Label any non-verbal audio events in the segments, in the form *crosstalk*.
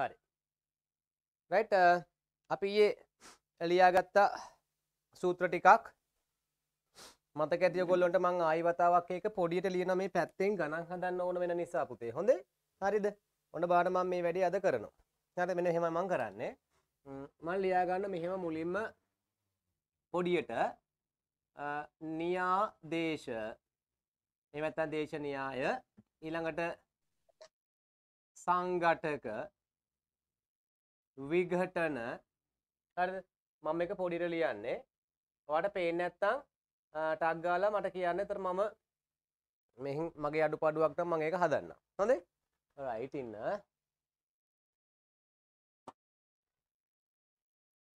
හරි right uh, අපි ඊයේ ලියාගත්තා සූත්‍ර ටිකක් මතක ඇති ඔයගොල්ලන්ට මං ආයි වතාවක් එක පොඩියට ලියන මේ පැත්තෙන් ගණන් හදන්න ඕන වෙන නිසා පුතේ හොඳේ හරිද ඔන්න බාට මම මේ වැඩේ අද කරනවා හරි මෙන්න එහෙම මං කරන්නේ මම ලියා ගන්න මෙහෙම මුලින්ම පොඩියට නියා දේශ එහෙම නැත්නම් දේශ න්‍යාය ඊළඟට සංඝටක විඝටන හරිද මම එක පොඩිට ලියන්නේ ඔයාලට පේන්නේ නැත්නම් ටග් ගාලා මට කියන්න. ඒතර මම මෙහෙන් මගේ අඩුපාඩුවක් නම් මම ඒක හදන්නම්. හොඳේ? right ඉන්න.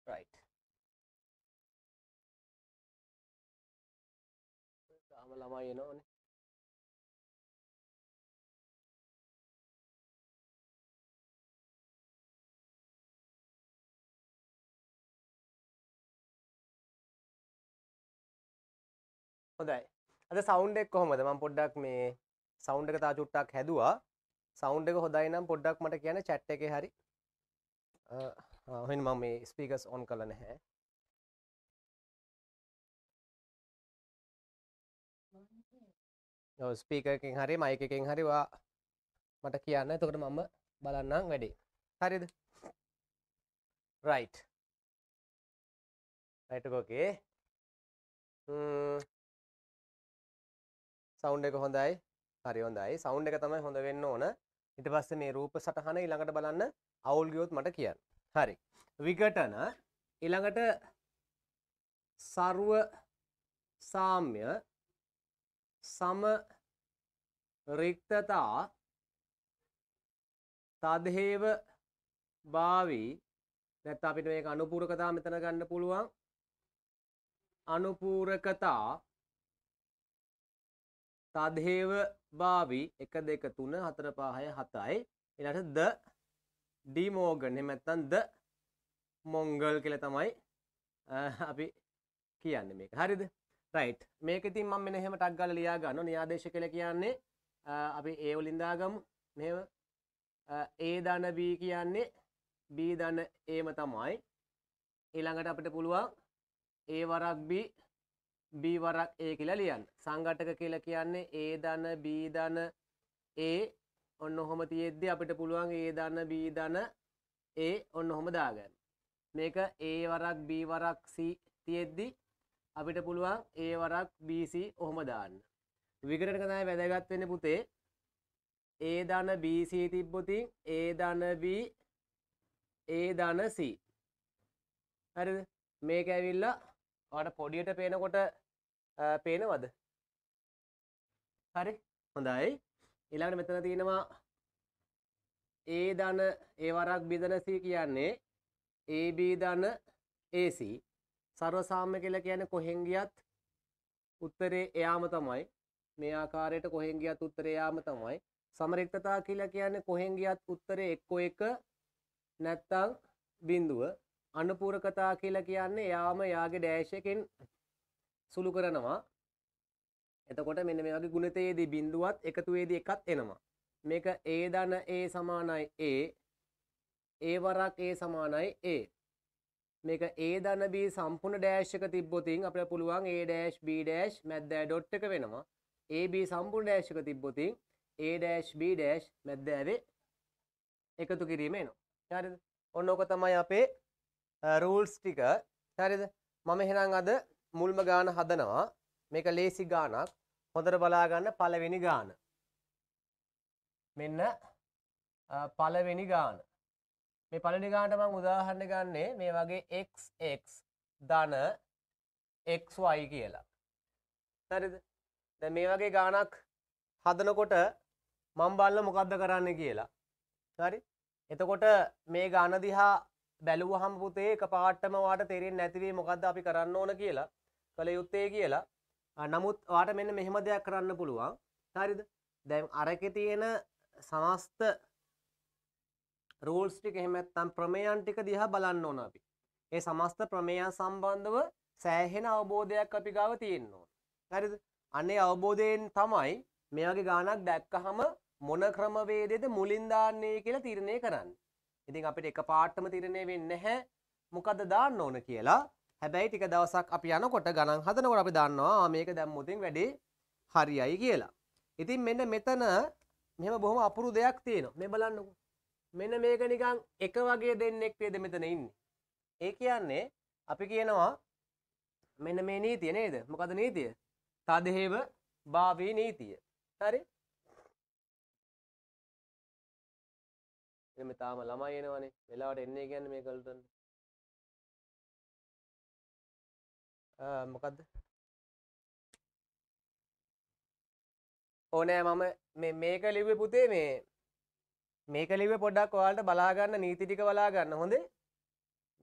right. තාම ළමයි එනෝනේ. හොඳයි අද සෞන්් එක් කොහොමද මම පොඩ්ඩක් මේ සෞන්් එක තා චුට්ටක් හැදවා සෞන්් එක හොදයි නම් පොඩ්ඩක් මට කියන චැට් එක හරි හෙන් මම මේ ස්පීකස් ඔන් කළ නැහැ ස්පීකකින් හරි මයිකකින් හරිවා මට කියන්න තකට මම බලන්නම් වැඩේ හරිද රයිට් රයිටකෝකේ සෞන්ඩ් එක හොඳයි හරි හොඳයි සෞන්ඩ් එක තමයි හොඳ වෙන්න ඕන ඊට පස්සේ මේ රූප සටහන ඊළඟට බලන්න අවුල් ගියොත් මට කියන්න හරි විඝටන ඊළඟට ਸਰව සාම්‍ය සම රික්තතා තදහේව භාවි නැත්නම් අපිට මේක අනුපූරකතා මෙතන ගන්න පුළුවන් අනුපූරකතා තදේව භාවි 1 2 3 4 5 6 7යි ඊළඟට ද ඩිමෝගන් එහෙම නැත්නම් ද මොංගල් කියලා තමයි අපි කියන්නේ මේක හරිද රයිට් මේක ඉතින් මම මෙන්න එහෙම ටක් ගාලා ලියා ගන්නවා න්‍යාදේශ කියලා කියන්නේ අපි A වලින් දාගමු මෙහෙම A ධන B කියන්නේ B ධන A ම තමයි ඊළඟට අපිට පුළුවන් A වරක් B B වරක් A කියලා ලියන්න. සංඝටක කියලා කියන්නේ A ධන B ධන A ඔන්න ඔහොම තියෙද්දි අපිට පුළුවන් A ධන B ධන A ඔන්න ඔහොම දාගන්න. මේක A වරක් B වරක් C තියෙද්දි අපිට පුළුවන් A වරක් BC ඔහොම දාන්න. විකරණක තමයි වැදගත් වෙන්නේ පුතේ. A ධන BC තිබ්බොතින් A ධන B A ධන C. හරිද? මේක ඇවිල්ලා ඔයාට පොඩියට පේනකොට පේනවද හරි හොඳයි ඊළඟට මෙතන තියෙනවා ඒ ධන ඒ වරක් බිදන c කියන්නේ ab ධන ac සර්ව සාම්‍ය කියලා කියන්නේ කොහෙන් ගියත් උත්තරේ එයාම තමයි මේ ආකාරයට කොහෙන් ගියත් උත්තරේ එයාම තමයි සමරික්තතා කියලා කියන්නේ කොහෙන් ගියත් උත්තරේ එක්ක එක නැත්තම් බිඳුව අනුපූරකතා කියලා කියන්නේ යාම යාගේ ඩෑශයකෙන් සුළු කරනවා එතකොට මෙන්න මේ වගේ ගුණතයේදී බිඳුවත් එකතුවේදී එකත් එනවා මේක ඒ දන ඒ සමානයි ඒ ඒ වරක් ඒ සමානයි ඒ මේක ඒ දන B සම්පූර්ණ ඩෑෂ් එක තිබ්බොතින් අපිට පුළුවන් A ඩෑෂ් B ඩෑෂ් මැද්දෑ ඩොට් එක වෙනවා AB සම්පූර්ණ ඩෑෂ් එක තිබ්බොතින් A ඩෑෂ් B ඩෑෂ් මැද්දෑවේ එකතු කිරීම එනවා හරිද ඔන්න ඕක තමයි අපේ රූල්ස් uh, ටික හරිද මම එහෙනම් අද මුල්ම ගාන හදනවා මේක ලේසි ගානක් හොඳට බලාගන්න පළවෙනි ගාන මෙන්න uh, පළවෙනි ගාන මේ පළවෙනි ගානට මම උදාහරණ ගන්නේ මේ වගේ xx ධන xy කියලා හරිද දැන් මේ වගේ ගානක් හදනකොට මම බලන මොකද්ද කරන්න කියලා හරි එතකොට මේ ගාන දිහා බැලුවහම පුතේ එකපාරටම වාට තේරෙන්නේ නැතිවේ මොකද්ද අපි කරන්න ඕන කියලා කළ යුත්තේ කියලා නමුත් වාට මෙන්න මෙහෙම දෙයක් කරන්න පුළුවන් හරිද දැන් අරකේ තියෙන සමස්ත රූල්ස් ටික එහෙම නැත්නම් ප්‍රමේයන් ටික දිහා බලන්න ඕන අපි ඒ සමස්ත ප්‍රමේයන් සම්බන්ධව සෑහෙන අවබෝධයක් අපි ගාව තියෙන්න ඕන හරිද අනේ අවබෝධයෙන් තමයි මේ වගේ ගානක් දැක්කහම මොන ක්‍රමවේදෙද මුලින් දාන්නේ කියලා තීරණය කරන්නේ ඉතින් අපිට එක පාටම තීරණය වෙන්නේ නැහැ මොකද්ද දාන්න ඕන කියලා. හැබැයි ටික දවසක් අපි යනකොට ගණන් හදනකොට අපි දන්නවා මේක දැම්මොතින් වැඩේ හරියයි කියලා. ඉතින් මෙන්න මෙතන මෙහෙම බොහොම අපුරු දෙයක් තියෙනවා. මේ බලන්නකෝ. මෙන්න මේක නිකන් එක වගේ දෙන්නෙක් වේද මෙතන ඉන්නේ. ඒ කියන්නේ අපි කියනවා මෙන්න මේ නීතිය නේද? මොකද නීතිය? තදහෙව භාවී නීතිය. හරි? එහෙනම් තාම ළමයි එනවනේ. වෙලාවට එන්නේ කියන්නේ මේ කල්ටන්. ආ මොකද්ද? ඕනෑ මම මේ මේක ලිව්වේ පුතේ මේ මේක ලිව්වේ පොඩ්ඩක් ඔයාලට බලා ගන්න නීති ටික බලා ගන්න හොඳේ.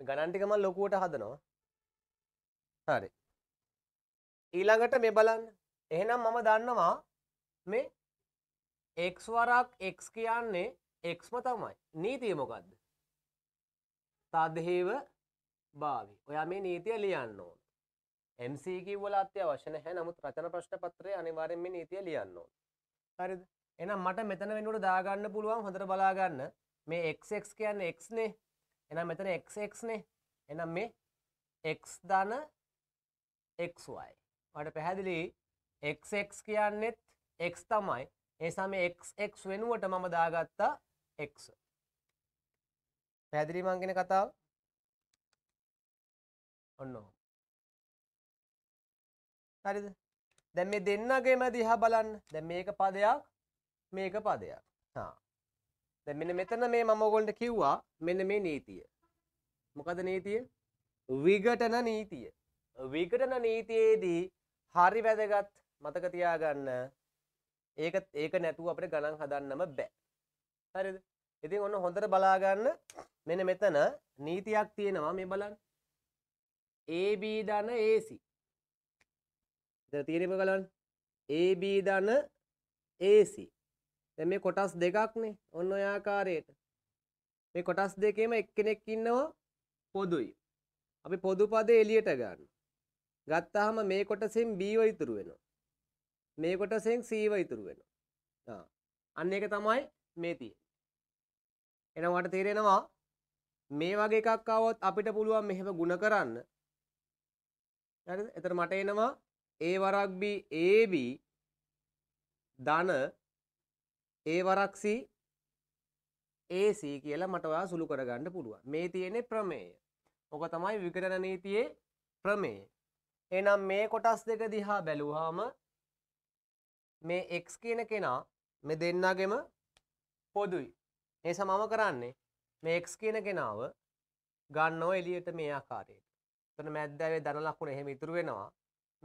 ගණන් ටික මම ලොකුවට හදනවා. හරි. ඊළඟට මේ බලන්න. එහෙනම් මම දන්නවා මේ x වරක් x කියන්නේ එක්ම තමයි නීතිය මොකක්ද තදහේව භාවි ඔයා මේ නීතිය ලියන්න ඕන MCකි වල අත්‍යවශ්‍ය නැහැ නමුත් රචන ප්‍රශ්න පත්‍රය අනිවාර්යෙන් මේ නීතිය ලියන්න ඕන හරිද එහෙනම් මට මෙතන වෙනකොට දාගන්න පුළුවන් හොඳට බලා ගන්න මේ xx කියන්නේ x නේ එහෙනම් මෙතන xx නේ එහෙනම් මේ x ධන xy මට පැහැදිලි xx කියන්නෙත් x තමයි ඒසම xx වෙනුවට මම දාගත්තා x පැහැදිලි මං කියන කතාව ඔන්න හරිද දැන් මේ දෙන්නගේම දිහා බලන්න දැන් මේක පදයක් මේක පදයක් හා දැන් මෙන්න මෙතන මේ මම ඔයගොල්ලන්ට කිව්වා මෙන්න මේ නීතිය මොකද නීතිය විඝටන නීතිය විඝටන නීතියේදී හරි වැදගත් මතක තියාගන්න ඒක ඒක නැතුව අපිට ගණන් හදන්නම බෑ හරිද ඉතින් ඔන්න හොඳට බලාගන්න මෙන මෙතන නීතියක් තියෙනවා මේ බලන්න AB ධන AC ඉතින් තියෙන්නේ බලන්න AB ධන AC දැන් මේ කොටස් දෙකක්නේ ඔන්න ඔය ආකාරයට මේ කොටස් දෙකේම එක්කෙනෙක් ඉන්නවා පොදුයි අපි පොදු පදේ එළියට ගන්න ගත්තාම මේ කොටසෙන් B ව ඉතුරු වෙනවා මේ කොටසෙන් C ව ඉතුරු වෙනවා අන්න ඒක තමයි මේ තියෙන්නේ එනම් වට තේරෙනවා මේ වගේ එකක් ආවොත් අපිට පුළුවන් මෙහෙම ಗುಣ කරන්න. හරිද? එතන මට එනවා a වරක් b ab ධන a වරක් c AC කියලා මට ඔයා සුළු කරගන්න පුළුවන්. මේ තියෙන්නේ ප්‍රමේය. ඔක තමයි විකටන නීතියේ ප්‍රමේය. එහෙනම් මේ කොටස් දෙක දිහා බැලුවාම මේ x කියන කෙනා මේ දෙන්නගෙම පොදුයි. ඒ සමම කරන්නේ මේ එක්ස් කියන කෙනාව ගන්නව එලියට මේ ආකාරයට තන මැද්දැවේ දන ලකුණ එහෙම ඉතුරු වෙනවා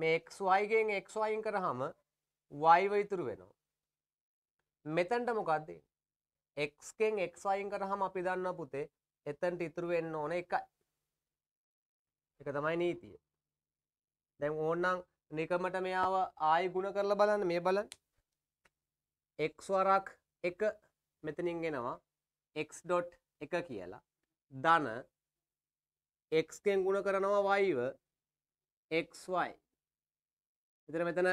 මේ එක්ස්වයිගෙන් එක්ස්වයින් කරහම වයිව ඉතුරු වෙනවා මෙතැන්ට මොකක්ද එක්ස්කෙන් එක්ස්වයින් කරහම අපි දන්න පුතේ එතැන්ට ඉතුරු වෙන්න ඕන එකයි එක තමයි නීතිය දැන් ඕන්නම් නිකමට මෙයාව ආය ගුණ කරලා බලන්න මේ බලන් එක්ස්වරක් එක මෙතනින් ගෙනවා x ඩොට් එක කියලා ධන x කෙන් ගුණ කරනවා y ව xy. එතන මෙතන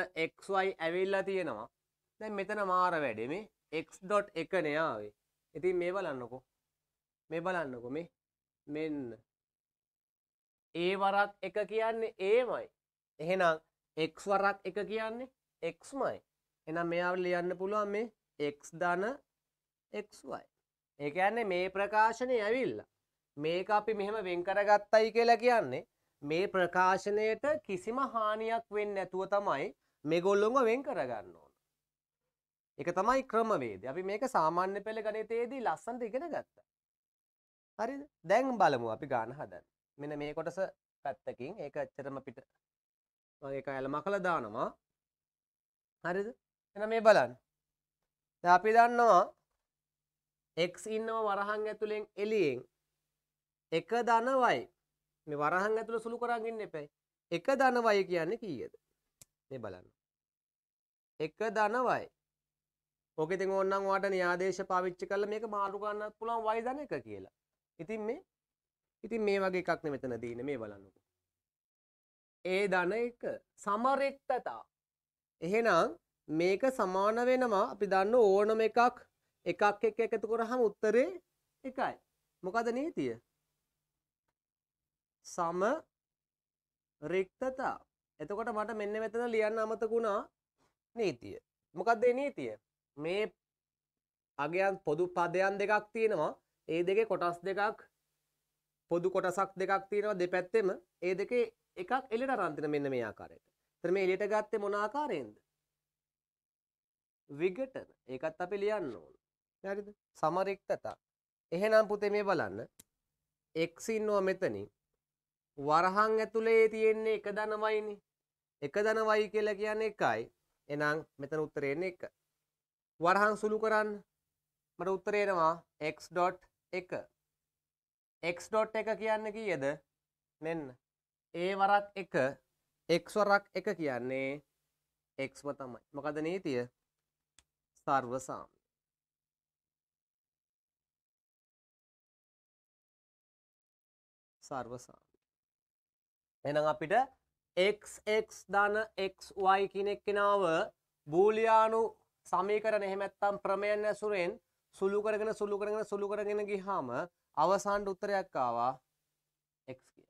xy ඇවිල්ලා තියෙනවා. දැන් මෙතන මාර වැඩේ මේ x ඩොට් එක නේ ආවේ. ඉතින් මේ බලන්නකෝ. මේ බලන්නකෝ මේ මෙන්න. ඒ වරක් එක කියන්නේ ඒමයි. එහෙනම් x වරක් එක කියන්නේ xමයි. එහෙනම් මෙයාව ලියන්න පුළුවන් මේ x ධන xy. ඒ කියන්නේ මේ ප්‍රකාශනය ඇවිල්ලා මේක අපි මෙහෙම වෙන් කරගත්තයි කියලා කියන්නේ මේ ප්‍රකාශනයට කිසිම හානියක් වෙන්නේ නැතුව තමයි මේගොල්ලොන්ව වෙන් කරගන්න ඕන. ඒක තමයි ක්‍රමවේදය. අපි මේක සාමාන්‍ය පෙළ ගණිතයේදී ලස්සනට ඉගෙන ගත්තා. හරිද? දැන් බලමු අපි ගන්න හදන්නේ. මෙන්න මේ කොටස පැත්තකින් ඒක ඇත්තටම අපිට මගේ කයලම කළා දානවා. හරිද? එහෙනම් මේ බලන්න. දැන් අපි දන්නවා x ඉන්නව වරහන් ඇතුලෙන් එළියෙන් එක ධනවයි මේ වරහන් ඇතුළ සුළු කරන් ඉන්න එපයි එක ධනවයි කියන්නේ කීයද මේ බලන්න එක ධනවයි ඕක ඉතින් ඕන්නම් ඔයාට න්‍යාදේශ පාවිච්චි කරලා මේක මාරු කරන්නත් පුළුවන් y ධන එක කියලා ඉතින් මේ ඉතින් මේ වගේ එකක් නේ මෙතන දීන්නේ මේ බලන්නකෝ ඒ ධන එක සමරෙක්තතා එහෙනම් මේක සමාන වෙනවා අපි දන්න ඕනම එකක් එකක් එක්ක එකතු කරාම උත්තරේ එකයි. මොකද නීතිය? සම රික්තතා. එතකොට මට මෙන්න මෙතන ලියන්න අමතක වුණා නීතිය. මොකක්ද නීතිය? මේ අගයන් පොදු පදයන් දෙකක් තියෙනවා. ඒ දෙකේ කොටස් දෙකක් පොදු කොටසක් දෙකක් තියෙනවා දෙපැත්තෙම. ඒ දෙකේ එකක් එළියට අරන් දෙන මෙන්න මේ ආකාරයට. එතන මේ එළියට ගත්තේ මොන ආකාරයෙන්ද? විඝටන. ඒකත් අපි ලියන්න ඕන. හරිද සමරෙක් තතා එහෙනම් පුතේ මේ බලන්න x ඉන්නවා මෙතනින් වරහන් ඇතුලේ තියෙන්නේ එක ධනමයිනේ එක ධනමයි කියලා කියන්නේ එකයි එහෙනම් මෙතන උත්තරේ එන්නේ එක වරහන් සුළු කරන්න මට උත්තරේ එනවා x. 1 x. 1 කියන්නේ කීයද මෙන්න ඒ වරක් 1 x වරක් 1 කියන්නේ x ම තමයි මොකද නීතිය සර්ව සාම සර්වසාමී. එහෙනම් අපිට xx ධන xy කියන එක්කෙනාව බූලියානු සමීකරණ එහෙම නැත්නම් ක්‍රමයන් ඇසුරෙන් සුළු කරගෙන සුළු කරගෙන සුළු කරගෙන ගියාම අවසාන උත්තරයක් ආවා x කියලා.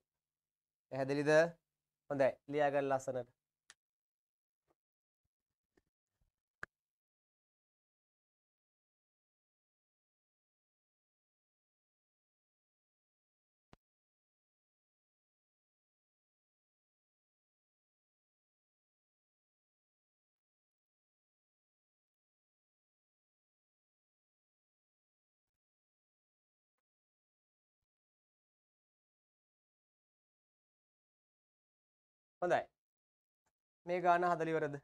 පැහැදිලිද? හොඳයි. ලියා ගන්න ලස්සනට. හොඳයි මේ ගාන හදලිවරද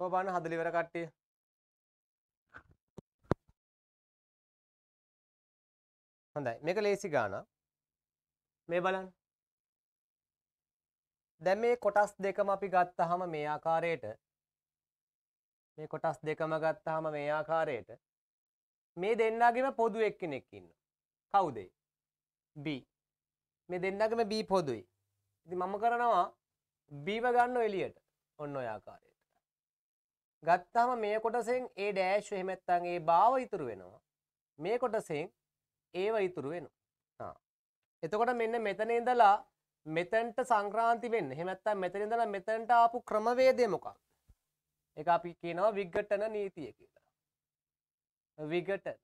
කෝපාන හදලිවර කට්ටිය හොඳයි මේක ලේසි ගාන මේ බලන්න දැන් මේ කොටස් දෙකම අපි ගත්තහම මේ ආකාරයට මේ කොටස් දෙකම ගත්තාම මේ ආකාරයට මේ දෙන්නගෙම පොදු එක්කෙනෙක් ඉන්නවා. කවුද? B. මේ දෙන්නගෙම B පොදුයි. ඉතින් මම කරනවා B ව ගන්න එළියට. ඔන්න ඔය ආකාරයට. ගත්තාම මේ කොටසෙන් A ඩෑෂ් එහෙම නැත්නම් A බාව ඉතුරු වෙනවා. මේ කොටසෙන් ඒව ඉතුරු වෙනවා. හා. එතකොට මෙන්න මෙතන ඉඳලා මෙතනට සංක්‍රාන්ති වෙන්න. එහෙම නැත්නම් මෙතන ඉඳලා මෙතනට ආපු ක්‍රමවේදය මොකක්ද? එක අපි කියනවා විගටන නීතිය කියලා විගටන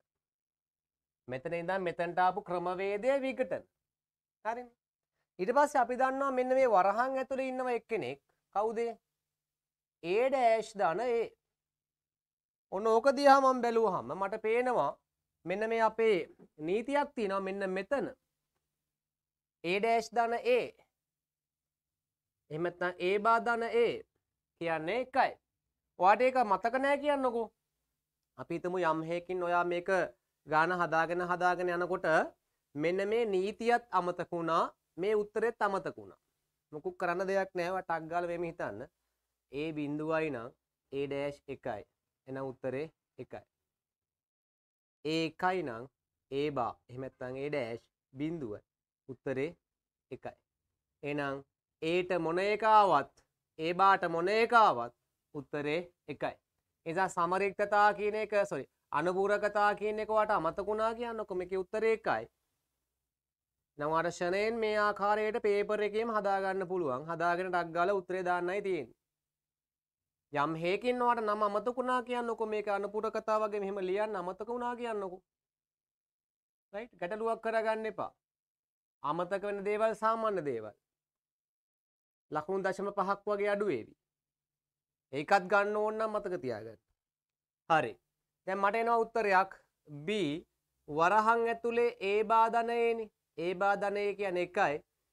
මෙතන ඉඳම් මෙතැන්ටාපු ක්‍රමවේදය විගටන හරි ඉට පස්ස අපි දන්නවා මෙන්න මේ වරහන් ඇතුළ ඉන්නව එක්කෙනෙක් කවුදේ ඒඩ ඇෂ් දන ඒ ඔන්න ඕක දිහාමම් බැලූ හම මට පේනවා මෙන්න මේ අපේ නීතියක් තියෙනවා මෙන්න මෙතන ඒඩෑෂ් දන ඒ එමත්න ඒ බාධන ඒ කියන්නේ එකයි ඔයාට ඒක මතක නෑ කියන්නකෝ. අපි හිතමු යම් හේකින් ඔයා මේක ගාන හදාගෙන හදාගෙන යනකොට මෙන්න මේ නීතියත් අමතක වුණා මේ උත්තරෙත් අමතක වුණා. මොකුත් කරන්න දෙයක් නෑ ඔයා ටක් ගාලා වෙමි හිතන්න. A බිඳුවයි නම් A-1යි. එහෙනම් උත්තරේ 1යි. A එකයි නම් A බා. එහෙම නැත්නම් A- බිඳුව උත්තරේ 1යි. එහෙනම් ඒට මොන එකාවත් ඒ බාට මොන එකාවත් උත්තරේ එකයි. එසා සමරෙක්තතා කියන එක සොරි අනපූරකතා කියන එකවට අමතකුණා කියන්න කොමක උත්තරේ එකයි. නවර්ශනයෙන් මේ ආකාරයට පේපර එකේම හදාගන්න පුළුවන් හදාගෙන ඩක්ගාල උත්තරේ දාන්නයි තියෙන්. යම් හේකින්වට නම් අමතකුණා කියන්නකො මේක අනපුර කතා වගේ මෙහෙම ලියන්න අමතක වුණා කියන්නකු. ගැටලුවක් කරගන්න එපා. අමතක වෙන දේවල් සාමාන්‍ය දේවල්. ලකුණු දශම පහක් වගේ අඩුවේවි. ඒකත් ගන්න ඕන්නම් මතක තියාගන්න. හරි. දැන් මට එනවා උත්තරයක් B වරහන් ඇතුලේ A බාධනයේනි. A බාධනය කියන්නේ එකයි.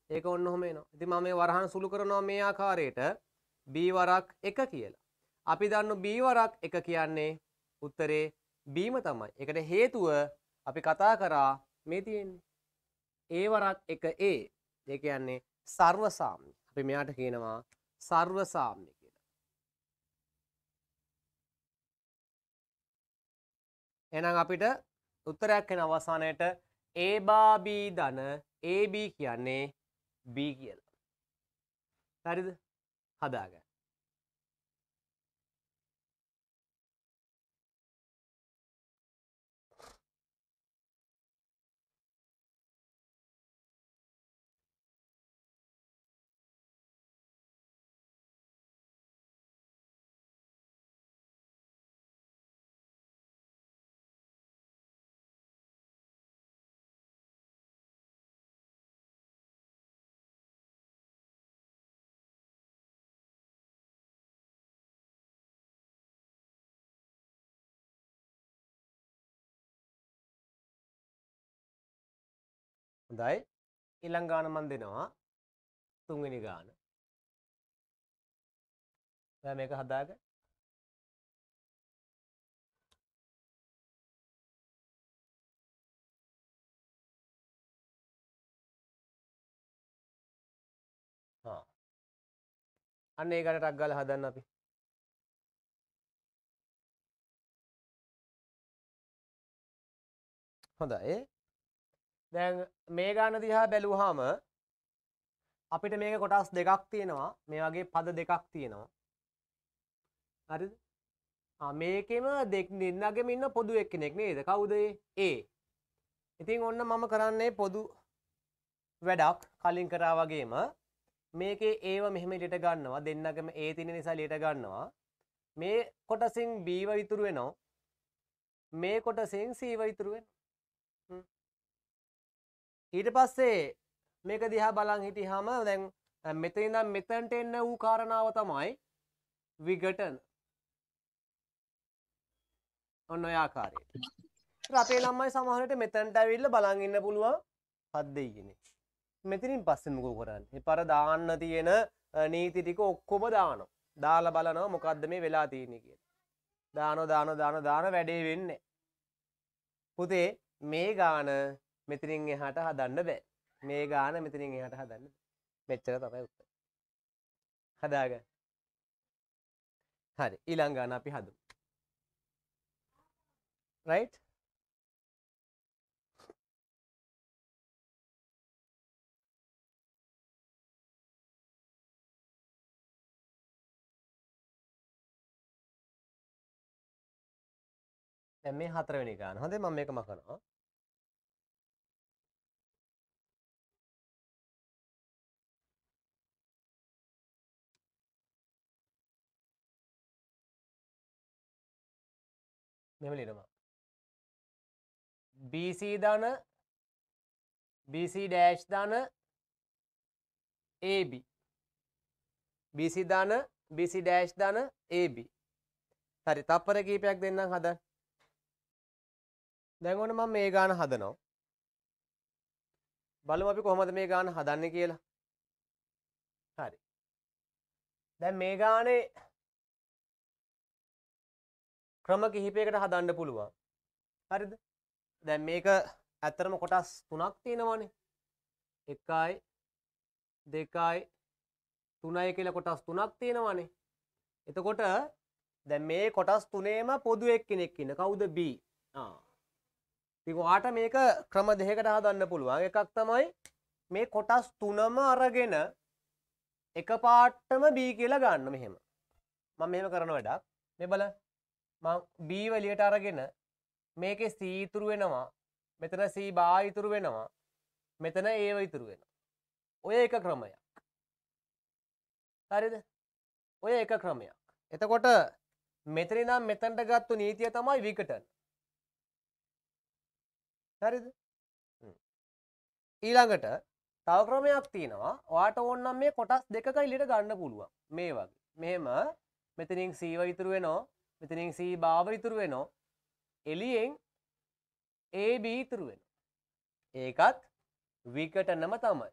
ඒක ඔන්න ඔහම එනවා. ඉතින් මම මේ වරහන් සුළු කරනවා මේ ආකාරයට B වරක් 1 කියලා. අපි දන්නු B වරක් 1 කියන්නේ උත්තරේ B ම තමයි. ඒකට හේතුව අපි කතා කරා මේ තියෙන්නේ. A වරක් 1 A. ඒ කියන්නේ සර්වසාම්‍ය. අපි මෙයාට කියනවා සර්වසාම්‍ය එහෙනම් අපිට උත්තරයක් එන අවසානයේට a බා b ධන ab කියන්නේ b කියලා. හරිද? හදාගන්න. හොඳයි ඊළඟ ගාන මම දෙනවා තුන්වෙනි ගාන. ඔයා මේක හදාගන්න. අන්න ඒ ගණට ටක් ගාලා හදන්න අපි. හොඳයි. දැන් මේ ගාන දිහා බැලුවාම අපිට මේක කොටස් දෙකක් තියෙනවා මේ වගේ පද දෙකක් තියෙනවා හරිද මේකෙම දෙක් දෙන්නගෙම ඉන්න පොදු එක්කෙනෙක් නේද කවුද ඒ ඉතින් ඔන්න මම කරන්නේ පොදු වැඩක් කලින් කරා වගේම මේකේ ඒව මෙහෙම ලට ගන්නවා දෙන්නගම ඒ තින නිසා ලට ගන්නවා මේ කොටසින් බීව ඉතුරු වෙනවා මේ කොටසින් සීව ඉතුරු වෙනවා ඊට පස්සේ මේක දිහා බලන් හිටියාම දැන් මෙතන ඉඳන් මෙතනට එන්න ඌ කාරණාව තමයි විඝටන. ඔන්න ඔය ආකාරයට. අපේ ළමයි සමහරට මෙතනට ඇවිල්ලා බලන් ඉන්න පුළුවන් හත් දෙයිනේ. මෙතනින් පස්සේ මොකෝ කරන්නේ? පාර දාන්න තියෙන නීති ටික ඔක්කොම දානවා. දාලා බලනවා මොකද්ද මේ වෙලා තියෙන්නේ කියලා. දාන දාන දාන දාන වැඩේ වෙන්නේ. පුතේ මේ ගාන මෙතනින් එහාට හදන්න බෑ මේ ගාන මෙතනින් එහාට හදන්න මෙච්චර තමයි උත්තර හදාගන්න හරි ඊළඟ ගාන අපි හදමු right දැන් මේ හතරවෙනි ගාන හොඳේ මම මේක මකනවා මෙම ලිරමා BC ධන BC ඩෑෂ් ධන AB BC ධන BC ඩෑෂ් ධන AB හරි තප්පර කීපයක් දෙන්නම් හදන්න දැන් ඕන මම මේ ගාන හදනවා බලමු අපි කොහොමද මේ ගාන හදන්නේ කියලා හරි දැන් මේ ගානේ ක්‍රම කිහිපයකට හදන්න පුළුවන් හරිද දැන් මේක ඇත්තරම කොටස් තුනක් තියෙනවානේ එකයි දෙකයි තුනයි කියලා කොටස් තුනක් තියෙනවානේ එතකොට දැන් මේ කොටස් තුනේම පොදු එක්කෙනෙක් ඉන්න කවුද B ආ ඉතින් ඔයාට මේක ක්‍රම දෙකකට හදන්න පුළුවන් එකක් තමයි මේ කොටස් තුනම අරගෙන එකපාරටම B කියලා ගන්න මෙහෙම මම මෙහෙම කරන වැඩක් මේ බලන්න මං B වලියට අරගෙන මේකේ C ඉතුරු වෙනවා මෙතන C බා ඉතුරු වෙනවා මෙතන ඒව ඉතුරු වෙනවා ඔය එක ක්‍රමයක් හරිද ඔය එක ක්‍රමයක් එතකොට මෙතන නම් මෙතනට ගත්තු නීතිය තමයි විකටන හරිද ඊළඟට තව ක්‍රමයක් තියෙනවා වාට ඕන්නම් මේ කොටස් දෙකයි ලිට ගන්න පුළුවන් මේ වගේ මෙහෙම මෙතනින් සීව ඉතුරු වෙනවා මෙතනින් C බාව ඉතුරු වෙනවා. එළියෙන් AB ඉතුරු වෙනවා. ඒකත් විකටනම තමයි.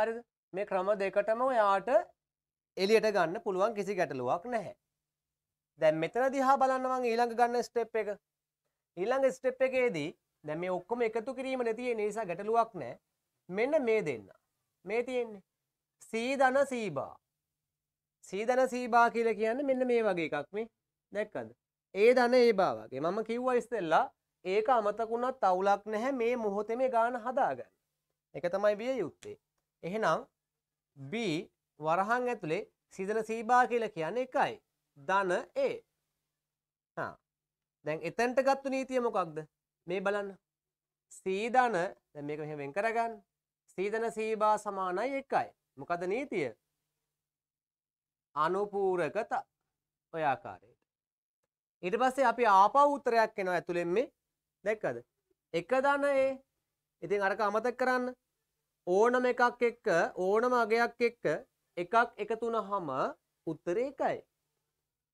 හරිද? මේ ක්‍රම දෙකටම ඔයාට එළියට ගන්න පුළුවන් කිසි ගැටලුවක් නැහැ. දැන් මෙතන දිහා බලන්න මම ඊළඟ ගන්න ස්ටෙප් එක. ඊළඟ ස්ටෙප් එකේදී දැන් මේ ඔක්කොම එකතු කිරීමනේ තියෙන්නේ නිසා ගැටලුවක් නැහැ. මෙන්න මේ දෙන්න. මේ තියෙන්නේ. C ධන C බා. සීදන සීබා කියල කියන්න මෙන්න මේ වගේ එකක් මේ දැක්කද ඒ දන ඒ බාවගේ මම කිව්ව ඉස්සෙල්ලා ඒක අමතකුණත් තවුලක් නැහැ මේ මොහොතේ මේ ගාන හදාගන්න එක තමයි බිය යුත්තේ එහෙනම් B වරහන් ඇතුලේ සිදන සීබා කියලා කියන්නේ එකයි ධන A හා දැන් එතනට ගත්තු නීතිය මොකක්ද මේ බලන්න සීදන දැන් මේක මෙහෙම වෙන් කරගන්න සීදන සීබා සමානයි එකයි මොකද නීතිය අනුපූරකතා ඔය ආකාරයට. ඊට පස්සේ අපි ආපහු උත්තරයක් එනවා ඇතුලෙන් මේ දැක්කද? එක ධන ඒ. ඉතින් අරක අමතක කරන්න. ඕනම එකක් එක්ක ඕනම අගයක් එක්ක එකක් එකතු වුනහම උත්තරේ එකයි.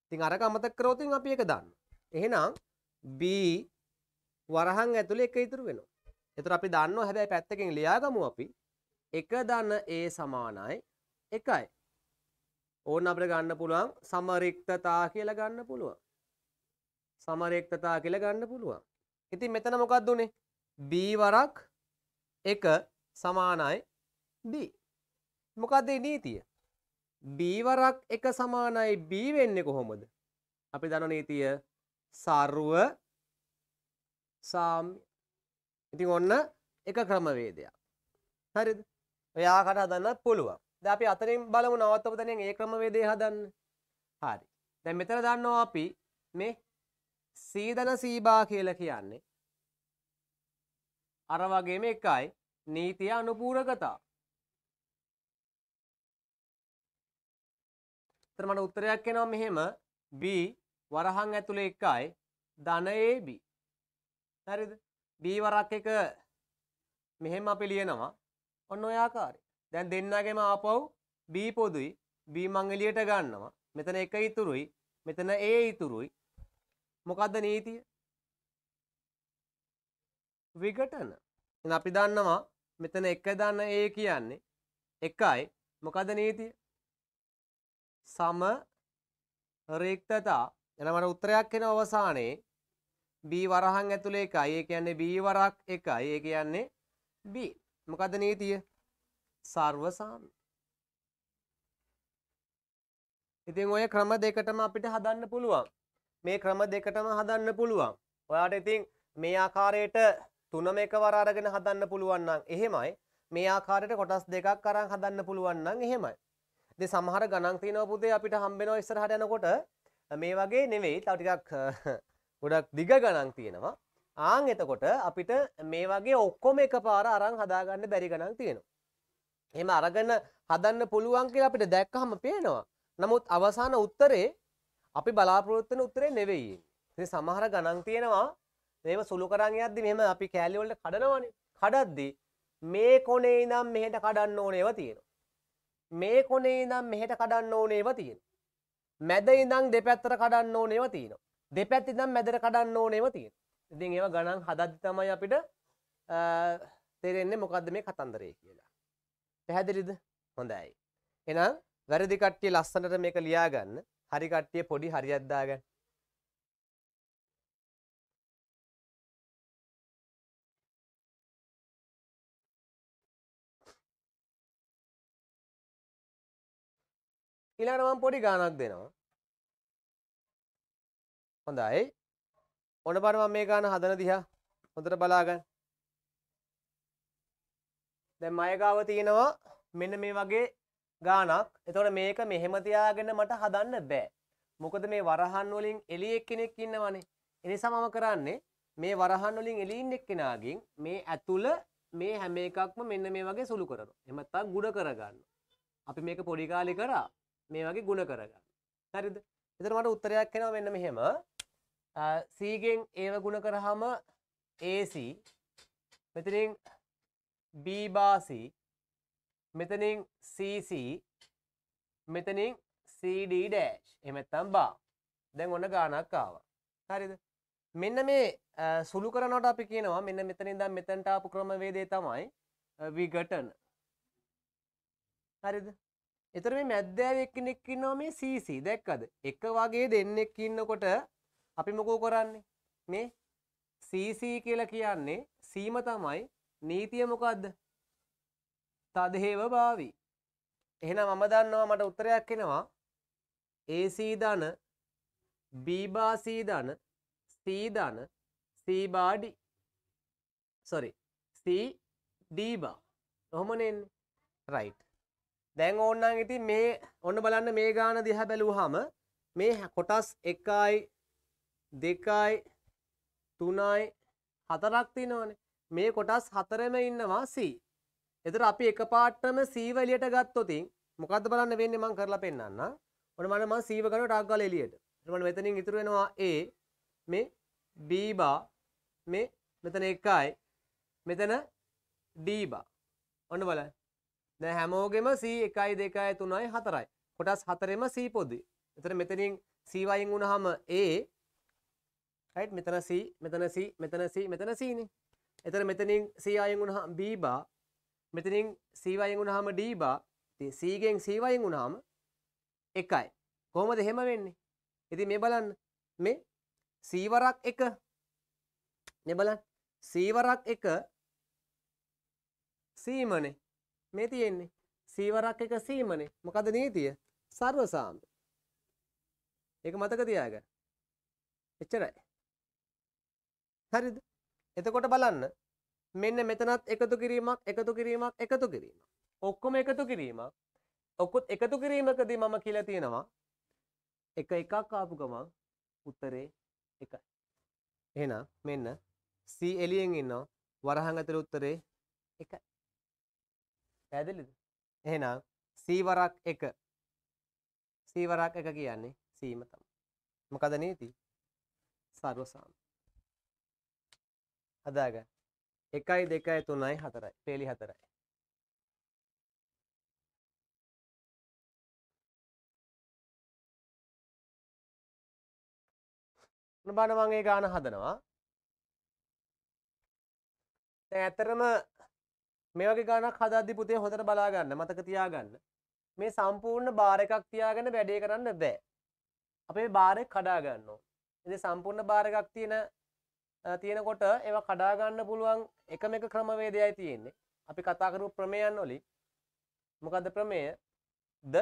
ඉතින් අරක අමතක කරොත් අපි එක දාන්න. එහෙනම් B වරහන් ඇතුලේ එක ඉතුරු වෙනවා. එතකොට අපි දන්නවා හැබැයි පැත්තකින් ලියාගමු අපි 1 ධන A සමානයි 1යි. ඕන අපිට ගන්න පුළුවන් සමරික්තතා කියලා ගන්න පුළුවන්. සමරික්තතා කියලා ගන්න පුළුවන්. ඉතින් මෙතන මොකක්ද උනේ? b වරක් 1 සමානයි b. මොකද්ද නීතිය? b වරක් 1 සමානයි b වෙන්නේ කොහොමද? අපි දන්න නීතිය සර්ව සාම්‍ය. ඉතින් ඔන්න එක ක්‍රමවේදයක්. හරිද? ඔයාකට හදන්න පුළුවන්. දැන් අපි අතරින් බලමු නවත්තපු තැනෙන් ඒ ක්‍රමවේදය හදන්න. හරි. දැන් මෙතන දන්නවා අපි මේ සීදන සීබා කියලා කියන්නේ අර වගේම එකයි නීතිය අනුපූරකතා. එතන මට උත්තරයක් එනවා මෙහෙම B වරහන් ඇතුලේ එකයි ධන AB. හරිද? B වරක් එක මෙහෙම අපි ලියනවා. ඔන්න ඔය ආකාරයට දැන් දෙන්නගෙම ආපහු B පොදුයි B මං එළියට ගන්නවා. මෙතන 1 ඉතුරුයි. මෙතන A ඉතුරුයි. මොකද්ද නීතිය? විඝටන. එහෙනම් අපි දන්නවා මෙතන 1 දන්න A කියන්නේ 1යි. මොකද්ද නීතිය? සම රික්තතා. එහෙනම් මට උත්තරයක් එන අවසානයේ B වරහන් ඇතුලේ 1යි. ඒ කියන්නේ B වරක් 1යි. ඒ කියන්නේ B. මොකද්ද නීතිය? සර්වසාමි. ඉතින් ඔය ක්‍රම දෙකටම අපිට හදන්න පුළුවන්. මේ ක්‍රම දෙකටම හදන්න පුළුවන්. ඔයාට ඉතින් මේ ආකාරයට තුනම එකවර අරගෙන හදන්න පුළුවන් නම් එහෙමයි. මේ ආකාරයට කොටස් දෙකක් අරන් හදන්න පුළුවන් නම් එහෙමයි. ඉතින් සමහර ගණන් තියනවා පුතේ අපිට හම්බෙනවා ඉස්සරහට යනකොට මේ වගේ නෙවෙයි. තව ටිකක් *laughs* ගොඩක් දිග ගණන් තියෙනවා. ආන් එතකොට අපිට මේ වගේ ඔක්කොම එකපාර අරන් හදාගන්න බැරි ගණන් තියෙනවා. එහෙම අරගෙන හදන්න පුළුවන් කියලා අපිට දැක්කහම පේනවා. නමුත් අවසාන උත්තරේ අපි බලාපොරොත්තු වෙන උත්තරේ නෙවෙයි. ඉතින් සමහර ගණන් තියෙනවා මේව සුළු කරන් යද්දි මෙහෙම අපි කෑලි වලට කඩනවනේ. කඩද්දි මේ කොනේ ඉඳන් මෙහෙට කඩන්න ඕනේව තියෙනවා. මේ කොනේ ඉඳන් මෙහෙට කඩන්න ඕනේව තියෙනවා. මැද ඉඳන් දෙපැත්තට කඩන්න ඕනේව තියෙනවා. දෙපැත්ත ඉඳන් මැදට කඩන්න ඕනේව තියෙනවා. ඉතින් ඒව ගණන් හදද්දි තමයි අපිට තේරෙන්නේ මොකද්ද මේ කතන්දරය කියලා. පැහැදිලිද? හොඳයි. එහෙනම් වැරදි කට්ටිය ලස්සනට මේක ලියා ගන්න. හරි කට්ටිය පොඩි හරියක් දාගන්න. ඊළඟට මම පොඩි ගානක් දෙනවා. හොඳයි. ඔන්න බලන්න මම මේ ගාන හදන දිහා හොඳට බලාගන්න. දැන් මයගාව තියෙනවා මෙන්න මේ වගේ ගානක්. එතකොට මේක මෙහෙම තියාගෙන මට හදන්න බෑ. මොකද මේ වරහන් වලින් එළියෙක් කෙනෙක් ඉන්නවනේ. එනිසා මම කරන්නේ මේ වරහන් වලින් එළිය ඉන්න එක්කෙනාගෙන් මේ ඇතුළ මේ හැම එකක්ම මෙන්න මේ වගේ සුළු කරනවා. එහෙම නැත්නම් ගුණ කරගන්නවා. අපි මේක පොඩි කාලේ කරා මේ වගේ ගුණ කරගන්න. හරිද? එතකොට මට උත්තරයක් එනවා මෙන්න මෙහෙම. C ගෙන් ඒව ගුණ කරාම AC මෙතනින් B බාසි මෙතනින් CC මෙතනින් CD ඩෑෂ් එහෙම නැත්නම් බා. දැන් ඔන්න ගානක් ආවා. හරිද? මෙන්න මේ සුළු කරනකොට අපි කියනවා මෙන්න මෙතනින් ඉඳන් මෙතනට ආපු ක්‍රමවේදය තමයි විඝටන. හරිද? එතර මේ මැද්දෑවේ එක්කෙනෙක් ඉන්නවා මේ CC දැක්කද? එක වගේ දෙන්නෙක් ඉන්නකොට අපි මොකෝ කරන්නේ? මේ CC කියලා කියන්නේ සීම තමයි නීතිය මොකක්ද තදහේව භාවි එහෙනම් මම දන්නවා මට උත්තරයක් එනවා AC ධන B බා C ධන C ධන C බා D sorry C D බා ඔහොමනේ එන්නේ right දැන් ඕන්නම් ඉතින් මේ ඔන්න බලන්න මේ ගාන දිහා බැලුවාම මේ කොටස් 1යි 2යි 3යි 4ක් තියෙනවනේ මේ කොටස් හතරම ඉන්නවා C. එතකොට අපි එකපාරටම C එළියට ගත්තොතින් මොකද්ද බලන්න වෙන්නේ මම කරලා පෙන්නන්න. ඔන්න මම මම C ව ගන්න ටාග් ගාලා එළියට. එතකොට මම මෙතනින් ඉතුරු වෙනවා A මේ B බා මේ මෙතන 1යි මෙතන D බා. ඔන්න බලන්න. දැන් හැමෝගෙම C 1යි 2යි 3යි 4යි. කොටස් හතරෙම C පොදුයි. එතකොට මෙතනින් C වයින් වුණාම A right මෙතන C මෙතන C මෙතන C මෙතන C නේ. එතර මෙතනින් සීආයෙන් වුණහම් බීබා මෙතනින් සීවයෙන් වුණහම ඩීබා සීගෙන් සීවයෙන් වුණහම එකයි කොහොමද හෙම වෙන්නේ ඉති මේ බලන්න මේ සීවරක් එක මෙබලන් සීවරක් එක සීමනේ මේ තියෙන්නේ සීවරක් එක සීමනේ මොකද නීතිය සර්වසාම ඒක මතක තියාගන්න එච්චරයි හරිද එතකොට බලන්න මෙන්න මෙතනත් එකතු කිරීමක් එකතු කිරීමක් එකතු කිරීම. ඔක්කොම එකතු කිරීමක් ඔක්කොත් එකතු කිරීමකදී මම කියලා තියෙනවා එක එකක් ආපු ගමන් උත්තරේ එකයි. එහෙනම් මෙන්න C එළියෙන් ඉන්නවා වරහන් ඇතුළේ උත්තරේ එකයි. පැහැදිලිද? එහෙනම් C වරක් 1 C වරක් 1 කියන්නේ සීම තමයි. මොකද නීති? සර්වසාම හදාගන්න එකයි දෙකයි තුනයි හතරයි පෙළි හතරයි බණමගේ ගාන හදනවා ඇතරම මේක ගානක් හදදි පුතේ හොඳට බලාගන්න මතක තියාගන්න මේ සම්පූර්ණ බාර එකක් තියාගෙන වැඩේ කරන්න බෑ අපේ බාරෙ කඩාගන්න එ සම්පූර්ණ බාරකක් තියෙන තියෙනකොට ඒවා කඩා ගන්න පුළුවන් එකම එක ක්‍රමවේදයයි තියෙන්නේ. අපි කතා කරපු ප්‍රමේයන් වලින් මොකද්ද ප්‍රමේය? ද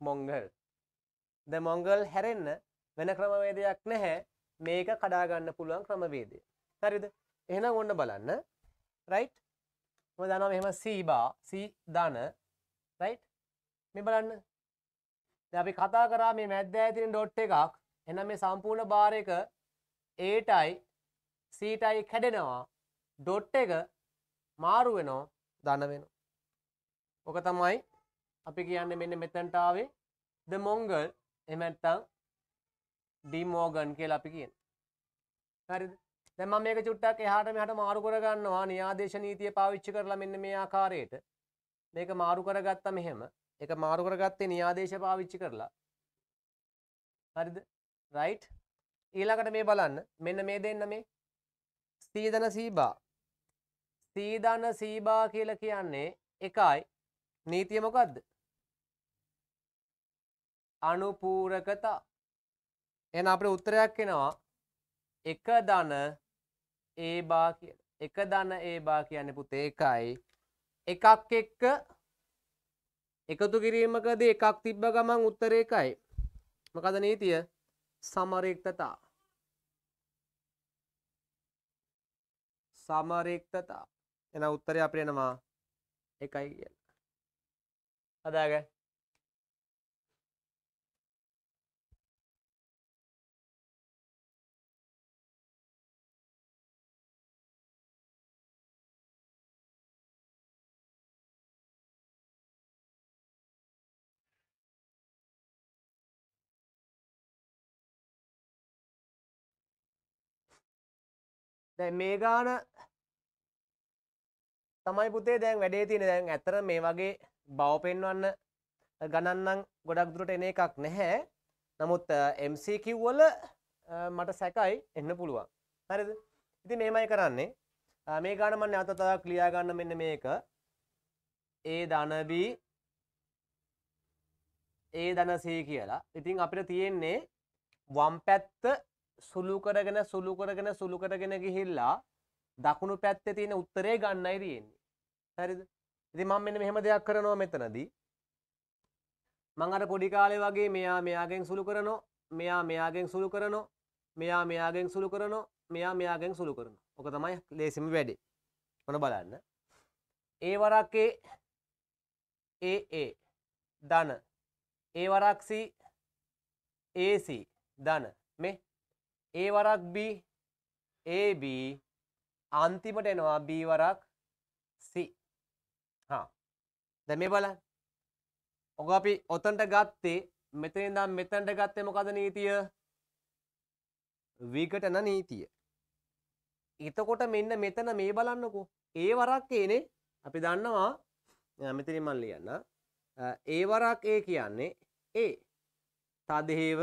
මොංගල්. ද මොංගල් හැරෙන්න වෙන ක්‍රමවේදයක් නැහැ. මේක කඩා ගන්න පුළුවන් ක්‍රමවේදය. හරිද? එහෙනම් ඔන්න බලන්න. right? මම දානවා මෙහෙම C බා C දාන right? මේ බලන්න. දැන් අපි කතා කරා මේ මැද්ද ඇතුලේ ඩොට් එකක්. එහෙනම් මේ සම්පූර්ණ බාර් එක A ටයි සීටයි කැඩෙනවා ඩොට් එක මාරු වෙනෝ දන වෙන. ඕක තමයි අපි කියන්න මෙන්න මෙතැන්ටාවේ ද මොංගල් එමැත්තං ඩිමෝගන් කියල අපි කියෙන්. හරි දැම මේක චුට්ටක් එහට මෙහට මාරු කරගන්නවා නියාදේශ නීතිය පාවිච්චි කරලා මෙන්න මේ ආකාරයට මේක මාරු කරගත්ත මෙහෙම එක මාරු කරගත්තේ නියාදේශ පාවිච්චි කරලා හරිද රයිට් ඊළඟට මේ බලන්න මෙන්න මේ දෙන්න මේ ස්ථීධන සීබා ස්ථීධන සීබා කියල කියන්නේ එකයි නීතියමොකක්ද අනුපූරකතා එන අපට උත්තරයක් එෙනවා එක දන ඒ බා කිය එක දන ඒ බා කියන්න පුතේ එකයි එකක් එක්ක එකතු කිරීමකද එකක් තිබ්බ ගමන් උත්තරේකයි මකද නීතිය සමරෙක්තතා සමරෙක්තතා එන උත්තරය අප එනවා එකයි කියලා හදාග දැ මේ ගාන තමයි පුතේ දැන් වැඩේ තියෙන දැන් ඇතර මේ වගේ බව පෙන්වන්න ගණන්නම් ගොඩක් දුරට එන එකක් නැහැ නමුත් MCකිව්වල මට සැකයි එන්න පුළුවන් හරිද ඉති මේමයි කරන්නේ මේ ගාන මන්න අතතා ලියාගන්න මෙන්න මේක ඒ ධනබී ඒ දනසේ කියලා ඉතින් අපිට තියෙන්නේ වම් පැත්ත සුළු කරගෙන සුළු කරගෙන සුළු කරගෙන ගිහිල්ලා දකුණු පැත්තේ තියෙන උත්තරේ ගන්නයි තියෙන්නේ. හරිද? ඉතින් මම මෙන්න මෙහෙම දෙයක් කරනවා මෙතනදී. මං අර පොඩි කාලේ වගේ මෙයා මෙයාගෙන් සුළු කරනවා, මෙයා මෙයාගෙන් සුළු කරනවා, මෙයා මෙයාගෙන් සුළු කරනවා, මෙයා මෙයාගෙන් සුළු කරනවා. ඔක තමයි ලේසිම වැඩේ. ඔන්න බලන්න. ඒ වරක්ේ ඒ ඒ ධන. ඒ වරක්සි AC ධන. මේ ඒ වරක් B AB අන්තිමට එනවා B වරක් C හා දැන් මේ බලන්න ඔක අපි ඔතනට ගත්තේ මෙතන ඉඳන් මෙතනට ගත්තේ මොකද නීතිය විකටන නීතිය එතකොට මෙන්න මෙතන මේ බලන්නකෝ ඒ වරක් ඒනේ අපි දන්නවා මෙතනින් මම ලියන්න ඒ වරක් ඒ කියන්නේ ඒ තදහේව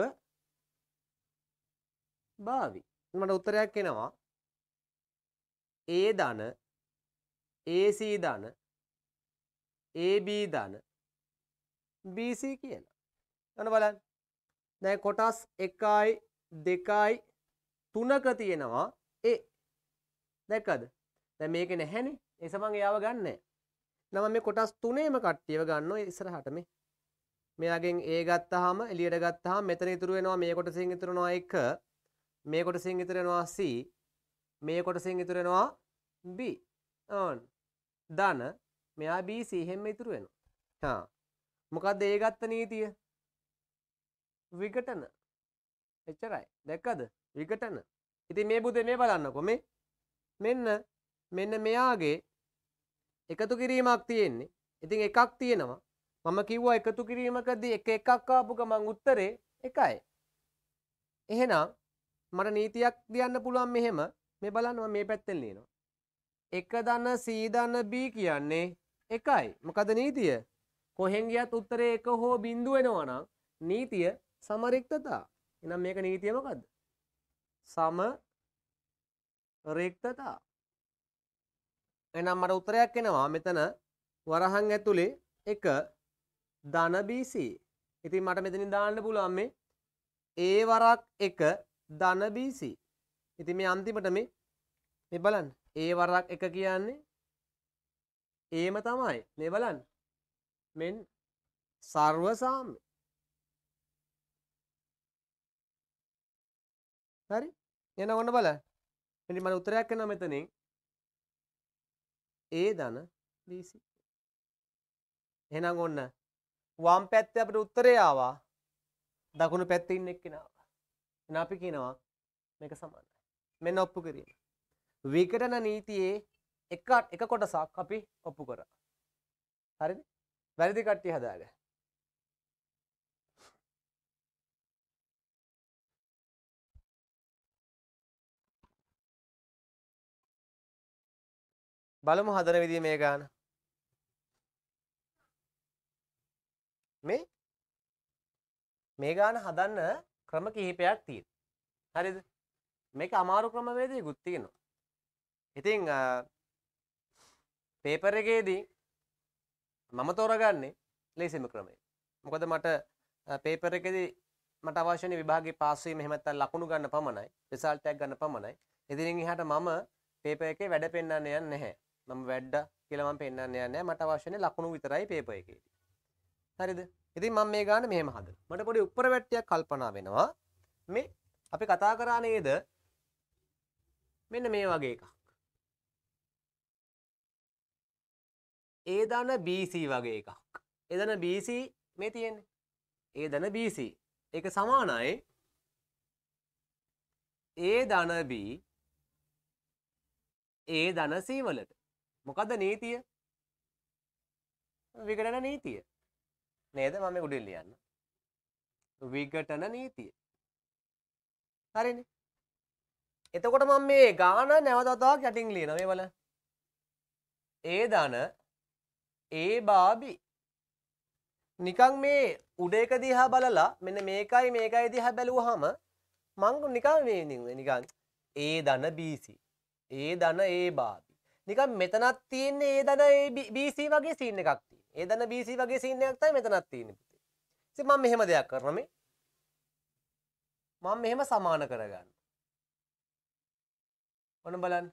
භාවි. මට උත්තරයක් එනවා. ඒ ධන AC ධන AB ධන BC කියලා. අන්න බලන්න. දැන් කොටස් 1යි 2යි 3ක තියෙනවා A. දැක්කද? දැන් මේක නැහැනේ. ඒ සමන් එයාව ගන්නෑ. නම මේ කොටස් තුනේම කට්ටියව ගන්නවා ඉස්සරහට මේ. මෙයාගෙන් A ගත්තාම එළියට ගත්තාම මෙතන ඉතුරු වෙනවා මේ කොටසෙන් ඉතුරු වෙනවා 1. මේ කොටසින් ඉතුරු වෙනවා C මේ කොටසින් ඉතුරු වෙනවා B ඕන් ධන මෙයා BC හැම ඉතුරු වෙනවා හා මොකද්ද ඒ ගත්ත නීතිය විකටන එච්චරයි දැක්කද විකටන ඉතින් මේ බුදේ මේ බලන්නකො මේ මෙන්න මෙන්න මෙයාගේ එකතු කිරීමක් තියෙන්නේ ඉතින් එකක් තියෙනවා මම කිව්වා එකතු කිරීමකදී එක එකක් ආපු ගමන් උත්තරේ එකයි එහෙනම් මට නීතියක් තියන්න පුළුවන් මෙහෙම මේ බලන්නවා මේ පැත්තෙන් ලියනවා. එක දන්න සීදන්න බී කියන්නේ එකයි මොකද නීතිය කොහෙන්ගියත් උත්තරේ එක හෝ බින්දු වෙනවනම් නීතිය සමරික්තතා එනම් මේක නීතිය මොකක්ද සම රික්තතා එනම් මට උත්තරයක් එනවා මෙතන වරහන් ඇතුලේ එක ධන BC ඉතින් මට මෙතනින් දාන්න පුළුවන් මේ ඒ වරක් එක ධන BC. ඉතින් මේ අන්තිමට මේ මේ බලන්න. A වරක් එක කියන්නේ ඒම තමයි. මේ බලන්න. මෙන් සර්ව සාම්‍ය. හරි? එහෙනම් ඔන්න බලන්න. මෙන්න මම උත්තරයක් කරනවා මෙතනින්. A ධන BC. එහෙනම් ඔන්න වම් පැත්තේ අපිට උත්තරය ආවා. දකුණු පැත්තේ ඉන්න එක්කෙනා. එන අපි කියනවා මේක සමානයි මෙන්න ඔප්පු කිරීම විකටන නීතියේ එක එක කොටසක් අපි ඔප්පු කරා හරිද වැරදි කට්ටිය හදාගන්න බලමු හදන විදිය මේ ගාන මේ මේ ගාන හදන්න ක්‍රම කිහිපයක් තියෙන හරිද මේක අමාරු ක්‍රමවේදී ගුත්තියෙනවා ඉතිං පේපරගේදී මම තෝරගන්නේ ලේසිම ක්‍රමේ මොකද මට පේපර එකද මට අවශ්‍යන විභාගේ පාසේ මෙහමත් ලකුණු ගන්න පමණයි රිසල්ටයක් ගන්න පමණයි එදිරින් හට මම පේප එක වැඩ පෙන්න්නන්න යන්න නැහැ මම වැඩ්ඩ කියලම පෙන්න්න යනෑ මට අවශ්‍යන ලකුණු විතරයි පේප එකේදී හරිද ඉතින් මම මේ ගාන මෙහෙම හදන මට පොඩි උපරවැට්ටියක් කල්පනා වෙනවා මේ අපි කතා කරා නේද මෙන්න මේ වගේ එකක් ඒ දන BC වගේ එකක් ඒ දන BC මේ තියෙන්නේ ඒ දන BC ඒක සමානයි ඒ දන B ඒ දන C වලට මොකද නීතිය විකටන නීතිය නේද මම උඩින් ලියන්න විඝටන නීතිය හරිනේ එතකොට මම මේ ගාන නැවතතාවක් යටින් ලියන මේ වල ඒ ධන ඒ බාබි නිකන් මේ උඩ එක දිහා බලලා මෙන්න මේකයි මේකයි දිහා බැලුවහම මං නිකන් මේ නිකන් ඒ ධන BC ඒ ධන ඒ බාබි නිකන් මෙතනත් තියෙන්නේ ඒ ධන ඒ BC වගේ සීන් එකක් ඒ දන්න BC වගේ සීන් එකක් තමයි මෙතනත් තියෙන්නේ පුතේ. ඉතින් මම මෙහෙම දෙයක් කරනවා මේ. මම මෙහෙම සමාන කරගන්න. ඔන්න බලන්න.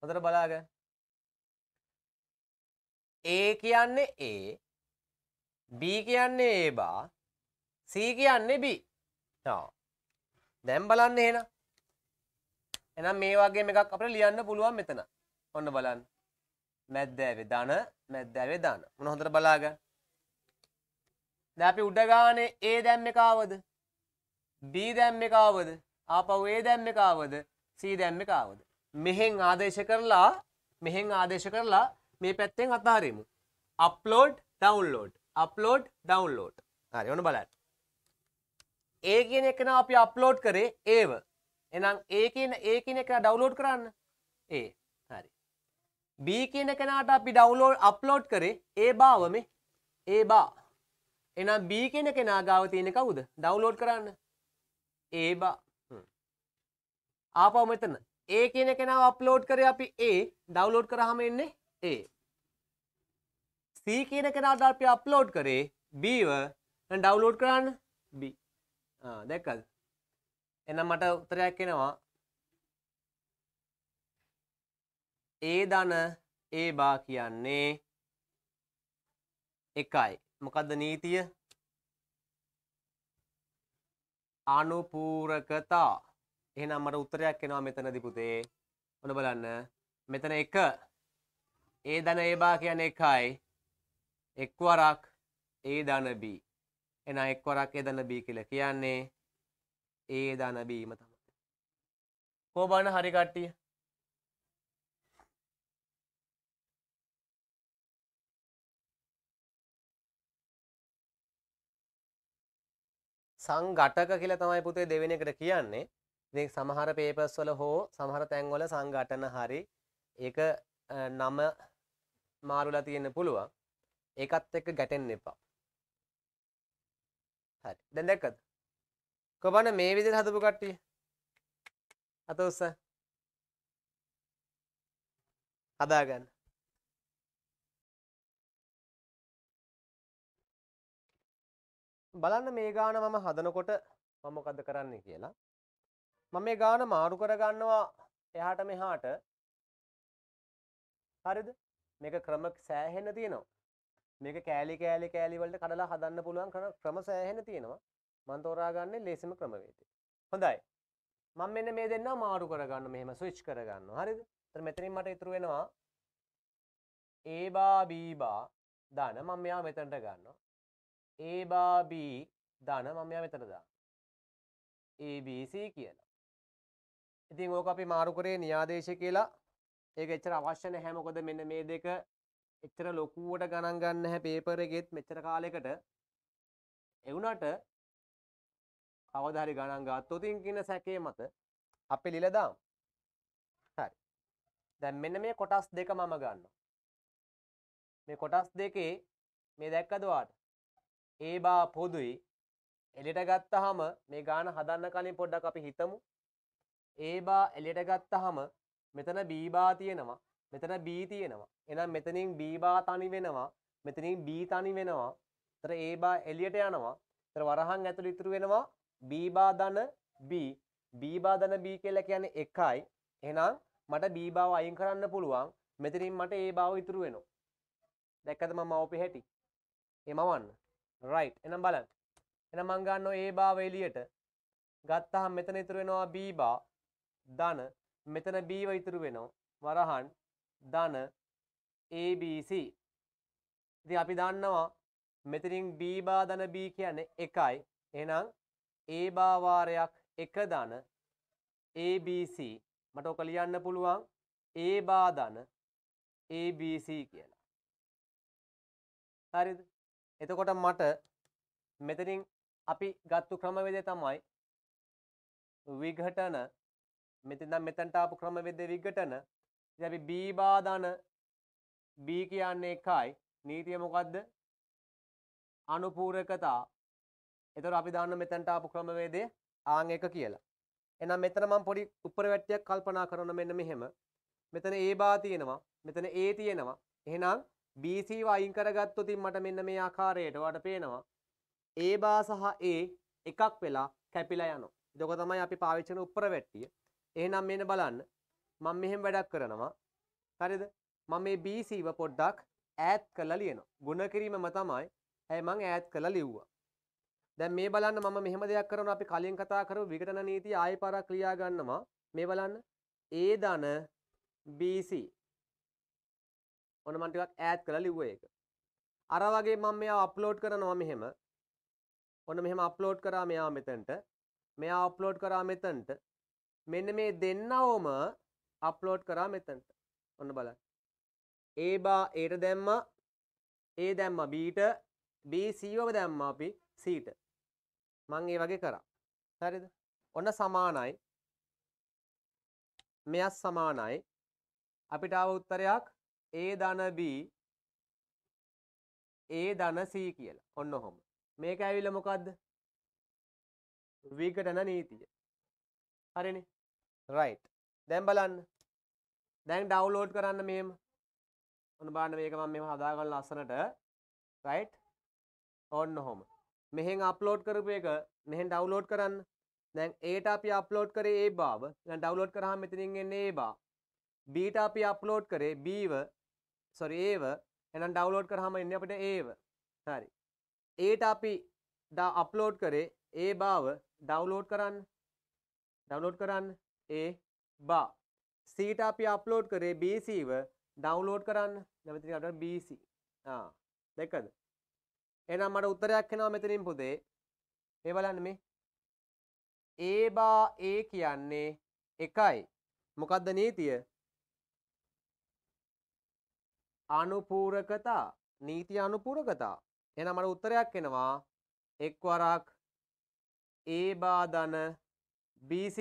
හොඳට බලාගන්න. A කියන්නේ A B කියන්නේ A බා C කියන්නේ B. ඔව්. දැන් බලන්න එහෙනම්. එහෙනම් මේ වගේ එකක් අපිට ලියන්න පුළුවන් මෙතන. ඔන්න බලන්න. මැද්දෑවේ ධන මැද්දෑවේ ධන. මොන හොඳට බලාගන්න. දැන් අපි උඩ ගානේ A දැම්මේ කාවද? B දැම්මේ කාවද? ආපහු A දැම්මේ කාවද? C දැම්මේ කාවද? මෙහෙන් ආදේශ කරලා මෙහෙන් ආදේශ කරලා මේ පැත්තෙන් අතහරිමු. Upload download upload download. හරි ඔන්න බලන්න. A කියන එක නම් අපි අප්ලෝඩ් කරේ ඒව. එහෙනම් A කියන A කියන එක ඩවුන්ලෝඩ් කරන්න. ඒ B කියන කෙනාට අපි ඩවුන්ලෝඩ් අප්ලෝඩ් කරේ ඒ බාව මේ ඒ බා. එහෙනම් B කියන කෙනා ගාව තියෙන කවුද? ඩවුන්ලෝඩ් කරන්න. ඒ බා. ආපහු මෙතන ඒ කියන කෙනාව අප්ලෝඩ් කරේ අපි ඒ ඩවුන්ලෝඩ් කරාම එන්නේ ඒ. C කියන කෙනාට අපි අප්ලෝඩ් කරේ බීව ඩවුලෝඩ් කරන්න බ දැක්කල් එනම් මට උත්තරයක් එනවා ඒ ධන ඒ බා කියන්නේ එකයි මොකක්ද නීතිය අනුපූරකතා එහෙනම් මට උත්තරයක් එනවා මෙතනදී පුතේ ඔන්න බලන්න මෙතන එක ඒ ධන ඒ බා කියන්නේ එකයි එක්වරක් ඒ ධන B එහෙනම් එක්වරක් ඒ ධන B කියලා කියන්නේ ඒ ධන Bම තමයි කොහොමද හරි කට්ටිය සංඝටක කියලා තමයි පුතේ දෙවෙනි එකට කියන්නේ. ඉතින් සමහර papers වල හෝ සමහර තැන් වල සංඝටන හරි ඒක නම මාරුලා තියෙන්න පුළුවන්. ඒකත් එක්ක ගැටෙන්න එපා. හරි. දැන් දැක්කද? කොබන මේ විදිහට හදපු කට්ටිය. අත උස්ස. හදාගන්න. බලන්න මේ ගාන මම හදනකොට මම මොකද්ද කරන්නේ කියලා මම මේ ගාන මාරු කරගන්නවා එහාට මෙහාට හරිද මේක ක්‍රම සෑහෙන තියෙනවා මේක කෑලි කෑලි කෑලි වලට කඩලා හදන්න පුළුවන් කරන ක්‍රම සෑහෙන තියෙනවා මම තෝරාගන්නේ ලේසිම ක්‍රමවේදය හොඳයි මම මෙන්න මේ දෙන්නා මාරු කරගන්න මෙහෙම ස්විච් කරගන්න හරිද එතන මෙතනින් මට ඉතුරු වෙනවා a බා b බා දාන මම මෙයා මෙතනට ගන්නවා A බා B ධන මම යා මෙතන දාන. ABC කියලා. ඉතින් ඕක අපි මාරු කරේ න්‍යාදේශය කියලා. ඒක එච්චර අවශ්‍ය නැහැ මොකද මෙන්න මේ දෙක එච්චර ලොකුවට ගණන් ගන්න නැහැ පේපර් එකෙත් මෙච්චර කාලයකට. ඒ වුණාට කවදා හරි ගණන් ගත්තොත් ඉන්න සැකේ මත අපි ලියලා දාමු. හරි. දැන් මෙන්න මේ කොටස් දෙක මම ගන්නවා. මේ කොටස් දෙකේ මේ දැක්කද ඔයාලට? ඒ බා පොදුයි එලිට ගත්තහම මේ ගාන හදන්න කලින් පොඩ්ඩක් අපි හිතමු ඒ බා එලිට ගත්තහම මෙතන බීබා තියෙනවා මෙතන බී තියෙනවා එනම් මෙතනින් බීබා තනි වෙනවා මෙතනින් බී තනි වෙනවා තර ඒ බා එලියට යනවා තර වරහන් ඇතුළ ඉතුරු වෙනවා බීබා දන බී බීබා දන බී කියලා කියන්නේ එකයි එහෙනම් මට බීබාව අයින් කරන්න පුළුවන් මෙතනින් මට ඒ බාව ඉතුරු වෙනවා දැක්කද මම ඔපේ හැටි එමවන්න රයිට් එනම් බලන්න එන මංගන්න ඒ බාව එලියට ගත්තහම් මෙතන ඉතුරු වෙනවා බීබා ධන මෙතන බීව ඉතුරු වෙනවා වරහන් ධන ABC ඉතින් අපි දන්නවා මෙතනින් බීබා ධන B කියන්නේ එකයි එහෙනම් ඒ බාවාරයක් එක ධන ABC මට ඔක ලියන්න පුළුවන් ඒ බා ධන ABC කියලා හරිද එතකොට මට මෙතනින් අපි ගත්තු ක්‍රමවේදය තමයි විඝටන මෙතන මෙතනට ආපු ක්‍රමවේදයේ විඝටන ඉතින් අපි b බාධන b කියන්නේ එකයි නීතිය මොකද්ද අනුපූරකතා එතකොට අපි දාන්න මෙතනට ආපු ක්‍රමවේදයේ ආන් එක කියලා එහෙනම් මෙතන මම පොඩි උඩරවැට්ටියක් කල්පනා කරන මෙන්න මෙහෙම මෙතන a බා තියෙනවා මෙතන a තියෙනවා එහෙනම් BC වයින් කරගත්තොත් මට මෙන්න මේ ආකාරයට ඔයාලට පේනවා A බා සහ A එකක් වෙලා කැපිලා යනවා. ඒක තමයි අපි පාවිච්චි කරන උඩර වැට්ටිය. එහෙනම් මෙන්න බලන්න මම මෙහෙම වැඩක් කරනවා. හරිද? මම මේ BC ව පොඩ්ඩක් ඈත් කරලා ලියනවා. ගුණ කිරීමම තමයි ඇයි මං ඈත් කරලා ලිව්වා. දැන් මේ බලන්න මම මෙහෙම දෙයක් කරනවා අපි කලින් කතා කරපු විකටන නීතිය ආයෙ පාරක් ලියා ගන්නවා. මේ බලන්න A ධන BC ඔන්න මම ටිකක් ඈඩ් කරලා ලිව්ව එක. අර වගේ මම මෙයා අප්ලෝඩ් කරනවා මෙහෙම. ඔන්න මෙහෙම අප්ලෝඩ් කරා මෙයා මෙතනට. මෙයා අප්ලෝඩ් කරා මෙතනට. මෙන්න මේ දෙන්නවම අප්ලෝඩ් කරා මෙතනට. ඔන්න බලන්න. ඒ බා ඒට දැම්මා. ඒ දැම්මා බීට. බී සීවම දැම්මා අපි සීට. මං ඒ වගේ කරා. හරිද? ඔන්න සමානයි මෙයත් සමානයි අපිට ආව උත්තරයක් ඒ ධන B ඒ ධන C කියලා. ඔන්න ඔහොම. මේක ඇවිල්ලා මොකද්ද? විකටන නීතිය. හරිනේ. right. දැන් බලන්න. දැන් ඩවුන්ලෝඩ් කරන්න මෙහෙම. ඔන්න බලන්න මේක මම මෙහෙම හදාගන්න ලස්සනට. right. ඔන්න ඔහොම. මෙහෙන් අප්ලෝඩ් කරපු එක මෙහෙන් ඩවුන්ලෝඩ් කරන්න. දැන් ඒට අපි අප්ලෝඩ් කරේ ඒ බාව. දැන් ඩවුන්ලෝඩ් කරාම මෙතනින් එන්නේ ඒ බා. බීට අපි අප්ලෝඩ් කරේ බීව සොරි ඒව එනම් ඩවලෝඩ් කරහම එන්න අපට ඒව හරි ඒට අපි ද අප්ලෝඩ් කරේ ඒ බාව ඩවලෝඩ් කරන්න ඩවලෝඩ් කරන්න ඒ බා සීට අපි අප්ලෝඩ් කරේ බීසීව ඩවලෝඩ් කරන්න නැමති අට බීසි දෙකද එනම් මට උත්තරයක් එෙනවා මෙතරින් පුදේ ඒවලන්න මේ ඒ බා ඒ කියන්නේ එකයි මොකක්ද නීතිය අනුපූරකතා නීති අනුපූරකතා එනම් අර උත්තරයක් එනවා එක්වරක් ඒ බාධන BC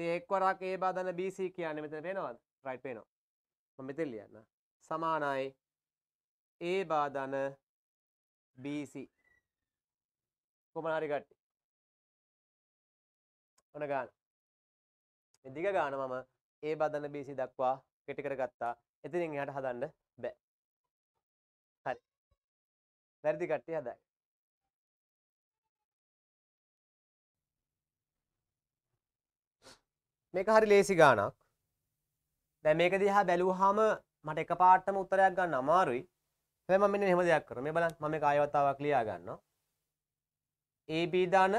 තේ එක්වරක් ඒ බාධන BC කියන්නේ මෙතන පේනවද රයිට් පේනවා මම මෙතන ලියන්න සමානයි ඒ බාධන BC කොහොමද හරි කට්ටි ඔන ගාන මේ දිග ගාන මම ඒ බාධන BC දක්වා කෙටි කරගත්තා එතනින් එහාට හදන්න බෑ. හරි. වැරදි කට්ටිය හදයි. මේක හරි ලේසි ගානක්. දැන් මේක දිහා බැලුවාම මට එකපාරටම උත්තරයක් ගන්න අමාරුයි. හැබැයි මම මෙන්න මෙහෙම දෙයක් කරනවා. මේ බලන්න මම මේක ආයවතාවක් ලියා ගන්නවා. AB ධන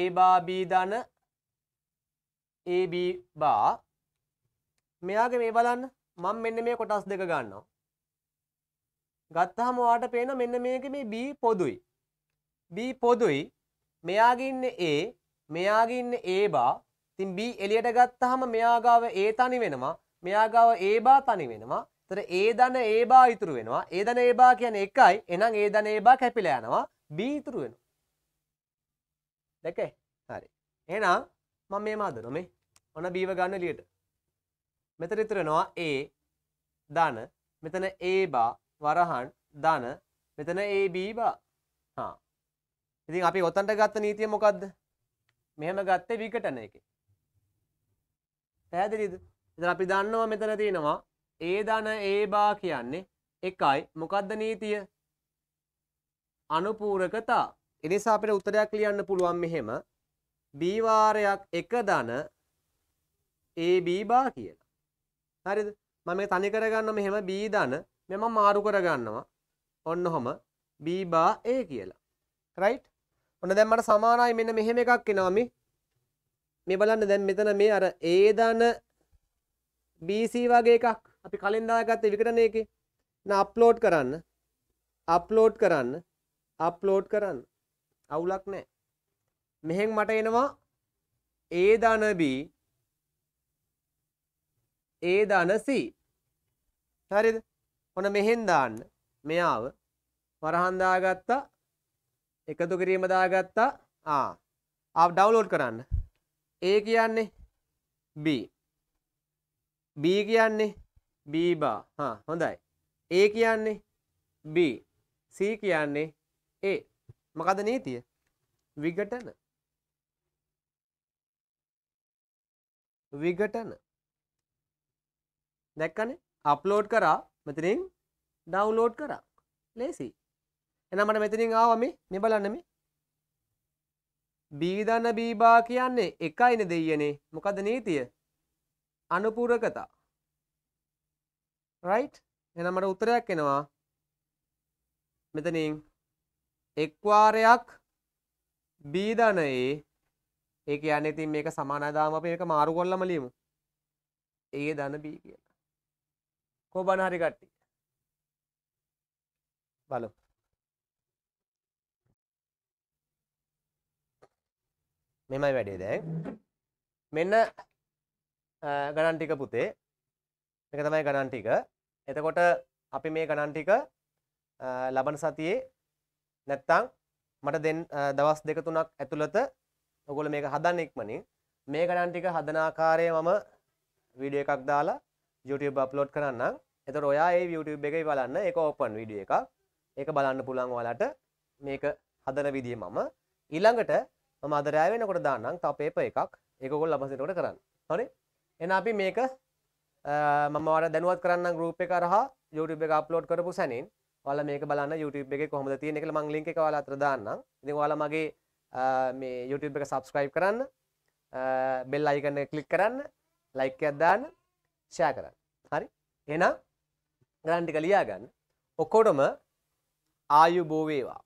A බා B ධන AB බා මෙයාගේ මේ බලන්න මම මෙන්න මේ කොටස් දෙක ගන්නවා. ගත්තාම ඔයාට පේන මෙන්න මේක මේ B පොදුයි. B පොදුයි. මෙයාගේ ඉන්නේ A, මෙයාගේ ඉන්නේ A බා. ඉතින් B එළියට ගත්තාම මෙයා ගාව A තනි වෙනවා. මෙයා ගාව A බා තනි වෙනවා. ඒතර A ධන A බා ඉතුරු වෙනවා. A ධන A බා කියන්නේ 1යි. එහෙනම් A ධන A බා කැපිලා යනවා. B ඉතුරු වෙනවා. දැකේ? හරි. එහෙනම් මම මේව හදනවා මේ. ඔන්න B ව ගන්න එළියට. මෙතන ඉතුරු වෙනවා A ධන මෙතන A බා වරහන් ධන මෙතන AB බා හා ඉතින් අපි ඔතනට ගත්ත නීතිය මොකද්ද මෙහෙම ගත්තේ විකටන එකේ පැහැදිලිද ඉතින් අපි දන්නවා මෙතන තියෙනවා A ධන A බා කියන්නේ එකයි මොකද්ද නීතිය අනුපූරකතා එනිසා අපිට උත්තරයක් ලියන්න පුළුවන් මෙහෙම B වාරයක් 1 ධන AB බා කියලා හරිද මම තනි කරගන්න මෙහෙම බීධන මෙම මාරු කරගන්නවා ඔන්න හොම බීබා ඒ කියලා රයිට් ඔන්න දැම්මට සමානයි මෙන්න මෙහෙම එකක් එනවාමි මේ බලන්න දැන් මෙතන මේ අර ඒදන BC වගේ එකක් අපි කලින් දාගත්ත විකටන එකේ න අප්ලෝඩ් කරන්න අප්ලෝඩ් කරන්න අප්ලෝඩ් කරන්න අවුලක් නෑ මෙහෙන් මට එනවා ඒදන බී ඒ ධන සී. හරිද? ඔන්න මෙහෙන් දාන්න. මෙයාව වරහන් දාගත්තා. එකතු කිරීම දාගත්තා. ආ. ආව ඩවුන්ලෝඩ් කරන්න. A කියන්නේ B. B කියන්නේ B බා. හා හොඳයි. A කියන්නේ B. C කියන්නේ A. මොකද නීතිය? විඝටන. විඝටන දැක්කනේ අප්ලෝඩ් කරා මෙතනින් ඩවුන්ලෝඩ් කරා ලේසි එහෙනම් මට මෙතනින් ආවා මේ මේ බලන්න මේ බී දන බීබා කියන්නේ එකයිනේ දෙයියනේ මොකද නීතිය අනුපූරකතා රයිට් එහෙනම් මට උත්තරයක් එනවා මෙතනින් එක් වාරයක් බී දනයේ ඒ කියන්නේ ඉතින් මේක සමානදාම අපි මේක මාරු කරලම ලියමු ඒ දන බී කියලා කෝ බනහරි කට්ටි බලු මෙමයි වැඩේ දැන් මෙන්න ගණන්ටික පුතේ එක තමයි ගණන්ටික එතකොට අපි මේ ගණන්ටික ලබන සතියේ නැත්තං මට දෙන් දවස් දෙක තුනක් ඇතුළත ඔගොල මේක හදන්න ඉක්මනින් මේ ගණන්ටික හදනාකාරය මම වීඩිය එකක් දාලා YouTube අප්ලෝඩ් කරන්න එතකොට ඔයා ඒ YouTube එකේ බලන්න ඒක ඕපන් වීඩියෝ එකක්. ඒක බලන්න පුළුවන් ඔයාලට මේක හදන විදිය මම ඊළඟට මම අද රෑ වෙනකොට දාන්නම් තව පේපර් එකක්. ඒක ඔයගොල්ලෝ අපසිනකොට කරන්න. හරි? එහෙනම් අපි මේක මම ඔයාලට දැනුවත් කරන්නම් group එක හරහා YouTube එක අප්ලෝඩ් කරපු සැනින් ඔයාලා මේක බලන්න YouTube එකේ කොහොමද තියෙන්නේ කියලා මම link එක ඔයාලා අතට දාන්නම්. ඉතින් ඔයාලා මගේ මේ YouTube එක subscribe කරන්න bell icon එක click කරන්න like එකක් දාන්න ෂෑ කරන්න හරි එනම් ගරන්ටික ලියා ගන්න ඔක්කොටම ආයු බෝවේවා